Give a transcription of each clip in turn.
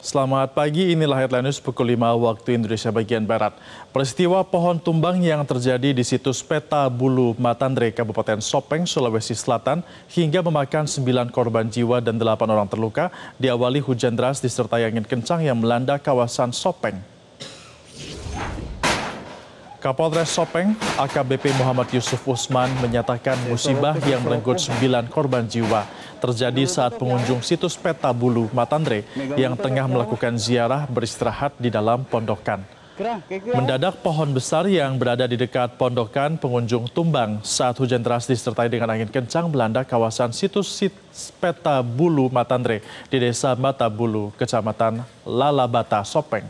Selamat pagi, inilah headline news pukul 5 waktu Indonesia bagian Barat. Peristiwa pohon tumbang yang terjadi di situs Peta Bulu Matandre, Kabupaten Sopeng, Sulawesi Selatan, hingga memakan 9 korban jiwa dan 8 orang terluka, diawali hujan deras disertai angin kencang yang melanda kawasan Sopeng. Kapolres Sopeng, AKBP Muhammad Yusuf Usman menyatakan musibah yang merenggut 9 korban jiwa terjadi saat pengunjung situs Peta Bulu Matandre yang tengah melakukan ziarah beristirahat di dalam pondokan. Mendadak pohon besar yang berada di dekat pondokan pengunjung tumbang saat hujan deras disertai dengan angin kencang melanda kawasan situs situs Peta Bulu Matandre di desa Matabulu, kecamatan Lalabata, Sopeng.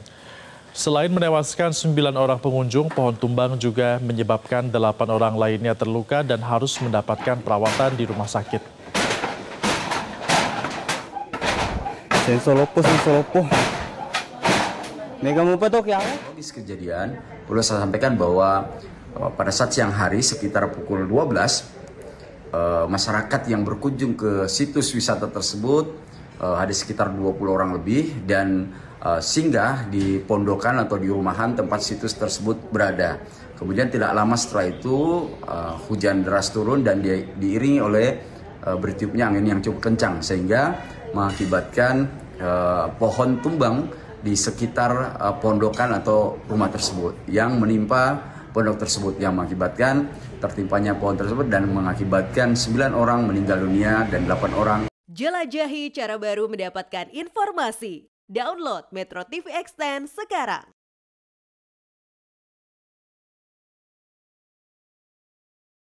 Selain menewaskan sembilan orang pengunjung, pohon tumbang juga menyebabkan delapan orang lainnya terluka dan harus mendapatkan perawatan di rumah sakit. Senso lopo, senso lopo. Mega mupetok ya. Di kejadian, perlu saya sampaikan bahwa eh, pada saat siang hari sekitar pukul 12, eh, masyarakat yang berkunjung ke situs wisata tersebut eh, ada sekitar 20 orang lebih dan singgah di pondokan atau di rumahan tempat situs tersebut berada. Kemudian tidak lama setelah itu hujan deras turun dan diiringi oleh bertiupnya angin yang cukup kencang sehingga mengakibatkan uh, pohon tumbang di sekitar uh, pondokan atau rumah tersebut yang menimpa pondok tersebut yang mengakibatkan tertimpanya pohon tersebut dan mengakibatkan 9 orang meninggal dunia dan 8 orang Jelajahi cara baru mendapatkan informasi. Download Metro TV Extend sekarang.